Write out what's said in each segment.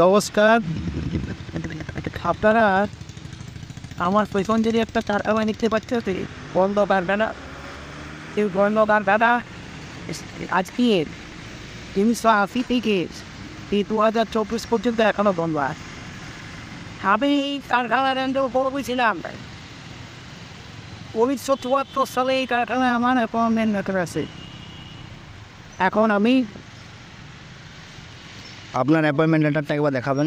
নমস্কার আপনারা আমার পেছন যদি একটা টাকা বাই দেখতে পাচ্ছে গন্ধকার দাদা এই গন্ধকার দাদা আজকে তিনশো আশি থেকে এই দু হাজার চব্বিশ পর্যন্ত এখনও বন্ধ আছে আমি এই কারখানার এন্ডেও করবেছিলাম উনিশশো চুয়াত্তর সালে এই কারখানায় আমার অ্যাপয়েন্টমেন্ট লেটার আছে এখন আমি আপনার অ্যাপয়েন্টমেন্ট লেটারটা একবার দেখাবেন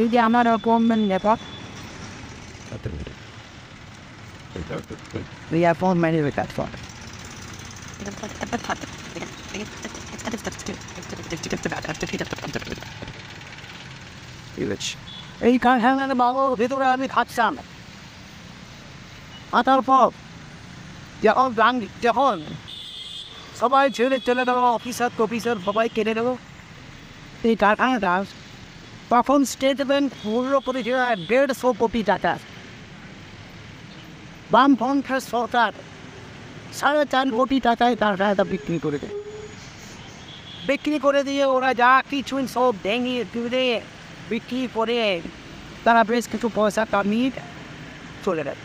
এই যে আমার অ্যাপয়েন্টমেন্ট লেটার এই অ্যাপয়েন্টমেন্ট লেটার ফর এই কারখানার বাবুর ভিতরে আমি খাচ্ছিলাম আতার পর যখন যখন সবাই ছেড়ে চলে দেবো অফিসার টফিসার সবাই কেটে দেবো এই কারখানাটা তখন স্টেট ব্যাংক পনেরো কোটি দেড়শো কোটি টাকা বামপন্থের সরকার সাড়ে চার কোটি টাকায় কারখানাটা বিক্রি করে দেয় বিক্রি করে দিয়ে ওরা যা কিছু সব ভেঙে তুলে বিক্রি করে তারা বেশ কিছু পয়সা কামিয়ে চলে যায়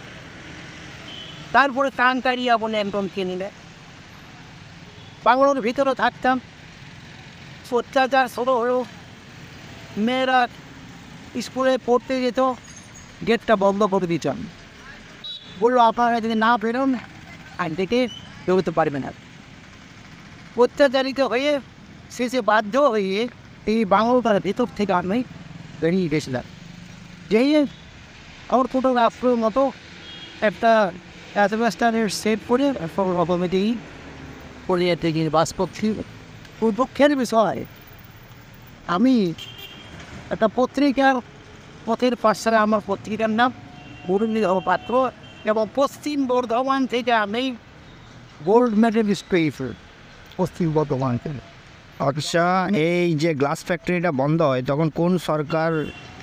তারপরে কানকারিয়া বলে একদম কিনে নেয় বাংলোর ভিতরে থাকতাম অত্যাচার ছোটো হলো মেয়েরা স্কুলে পড়তে যেত গেটটা বন্ধ করে দিতাম বললো আপনারা যদি না ফেরুন আর দেখে বেরোতে পারবে না অত্যাচারিত হয়ে শেষে বাধ্য হয়ে এই বাংলার ভেতর থেকে আমি বেরিয়ে গেছিলাম যেই আমার ফটোগ্রাফের মতো একটা অ্যাডভাস্টারের সেভ করে অটোমেটিক পরিণতি নির্বাচপক্ষী পক্ষের বিষয় আমি একটা পত্রিকার পথের পাশে আমার পত্রিকার নাম মুরলীধর পাত্র এবং পশ্চিম বর্ধমান থেকে আমি গোল্ড মেডেলিস্ট পেয়েছি পশ্চিম বর্ধমান থেকে আচ্ছা এই যে গ্লাস ফ্যাক্টরিটা বন্ধ হয় তখন কোন সরকার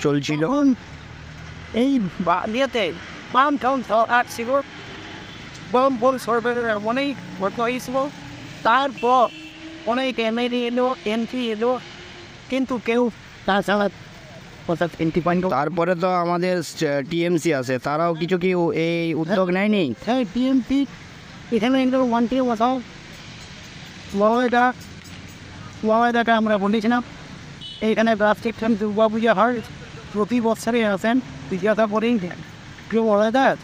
চলছিল এই বাড়িতে বাম টাউন আর্ট ছিল বাম বল সরকারের মনেই বর্তমান তারপর অনেক এমএলএ এলো এমপি এলো কিন্তু কেউ তাছাড়া অর্থাৎ তারপরে তো আমাদের টিএমসি আছে তারাও কিছু কি এই উদ্যোগ হ্যাঁ, নেয়নি হ্যাঁ টিএমসি এখানে একদম ওয়ান টি বসাও বাবাইটা বাবাইটাকে আমরা বলেছিলাম এইখানে প্লাস্টিক দুর্গা পূজা হয় প্রতি বছরে আসেন জিজ্ঞাসা করেই দেন কেউ বলে দেয়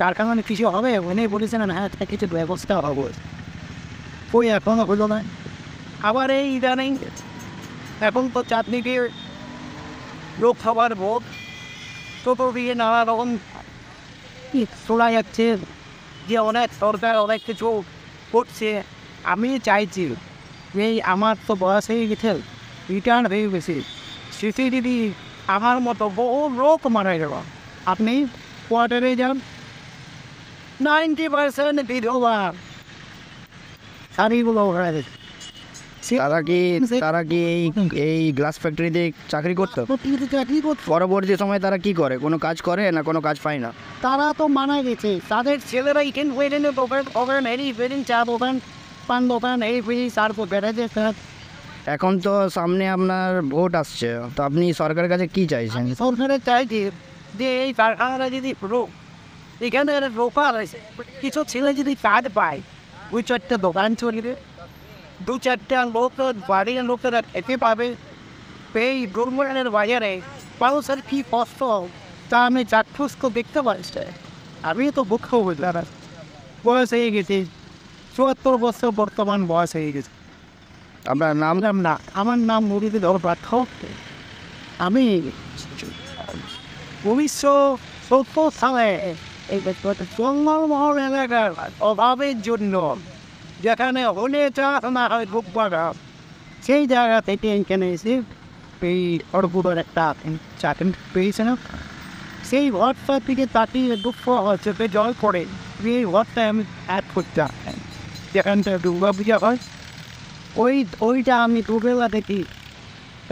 কারখানা কিছু হবে ওখানেই বলেছিলেন হ্যাঁ কিছু ব্যবস্থা হবে কই এখনও হলো না আবার এই ইদানিং এখন তো চাঁদনিটির লোক খাবার ভোগ টোটো দিয়ে নানা রকম শোনা যাচ্ছে যে অনেক সরকার অনেক কিছু করছে আমি চাইছি এই আমার তো বয়স হয়ে গেছে রিটার্ন হয়ে গেছে সিসি দিদি আমার মতো বহু লোক মারা গেল আপনি কোয়ার্টারে যান নাইনটি পার্সেন্ট বিধবা তারা কি তারা কি এই গ্লাস চাকরি চাকরি পরবর্তী তারা করে কোনো কাজ করে না কোনো কাজ পায় না তারা তো গেছে তাদের ছেলেরা ফেরেন চা দোকান পান দোকান এই এখন তো সামনে আপনার ভোট আসছে তো আপনি সরকারের কাছে কি চাইছেন সরকারের চাইছি যে এই কারখানাটা যদি রোগ এখানে রোপা রয়েছে কিছু ছেলে যদি কাজ পায় দুই চারটে দোকান চলবে দু চারটে লোক বাড়ির লোকেরা খেতে পাবে এই দুর্মনের বাজারে মানুষের কী কষ্ট তা আমি চাক্ষুষ তো দেখতে পাচ্ছি আমি তো বুক বুঝলাম বয়স হয়ে গেছি চুয়াত্তর বছর বর্তমান বয়স হয়ে গেছে আপনার নাম নাম না আমার নাম মুরিদি ধর্মার্থ আমি উনিশশো সত্তর সালে সুন্দরবন এলাকার অভাবের জন্য যেখানে হলে চাষ না হয় খুব বাগান সেই জায়গাতে থেকে এসে এই অর্পুরের একটা চাকরি পেয়েছে না সেই ঘরটা থেকে তাকে দুঃখ হচ্ছে জল পড়ে এই ঘরটায় আমি অ্যাড করতে যেখানটা দুর্গা পূজা হয় ওই ওইটা আমি দুবেলা দেখি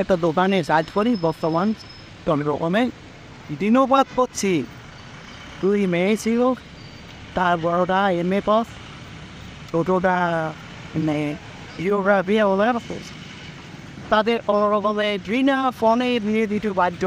একটা দোকানে সাজ করি বর্তমান কোনো রকমে দিনও বাদ করছি দুই মেয়ে ছিল তার বড়টা এম এ পাস ছোটোটা মানে জিওগ্রাফি ওনার তাদের অনরবলে ঘৃণা ফোনে দিয়ে দিতে বাধ্য